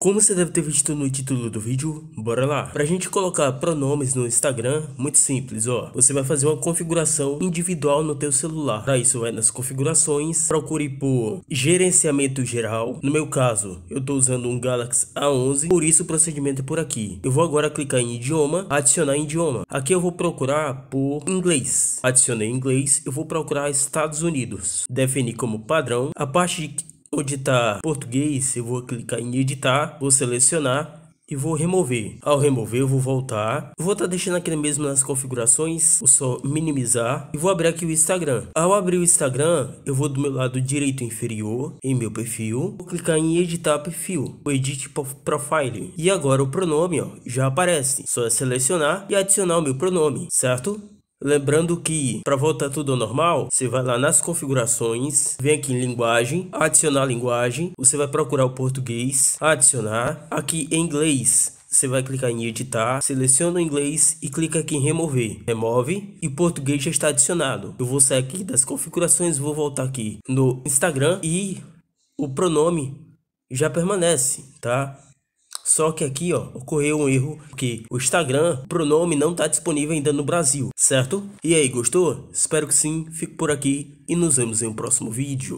Como você deve ter visto no título do vídeo, bora lá. Pra gente colocar pronomes no Instagram, muito simples, ó. Você vai fazer uma configuração individual no teu celular. Para isso, vai nas configurações, procure por gerenciamento geral. No meu caso, eu tô usando um Galaxy A11, por isso o procedimento é por aqui. Eu vou agora clicar em idioma, adicionar idioma. Aqui eu vou procurar por inglês. Adicionei inglês, eu vou procurar Estados Unidos. Definir como padrão. A parte editar português, eu vou clicar em editar, vou selecionar e vou remover. Ao remover, eu vou voltar. Vou estar tá deixando aqui mesmo nas configurações, vou só minimizar e vou abrir aqui o Instagram. Ao abrir o Instagram, eu vou do meu lado direito inferior em meu perfil, vou clicar em editar perfil, o edit profile. E agora o pronome, ó, já aparece. Só é selecionar e adicionar o meu pronome, certo? Lembrando que, para voltar tudo ao normal, você vai lá nas configurações, vem aqui em linguagem, adicionar linguagem, você vai procurar o português, adicionar, aqui em inglês, você vai clicar em editar, seleciona o inglês e clica aqui em remover, remove e português já está adicionado. Eu vou sair aqui das configurações, vou voltar aqui no Instagram e o pronome já permanece, tá? Só que aqui, ó, ocorreu um erro que o Instagram, o pronome não está disponível ainda no Brasil, certo? E aí, gostou? Espero que sim. Fico por aqui e nos vemos em um próximo vídeo.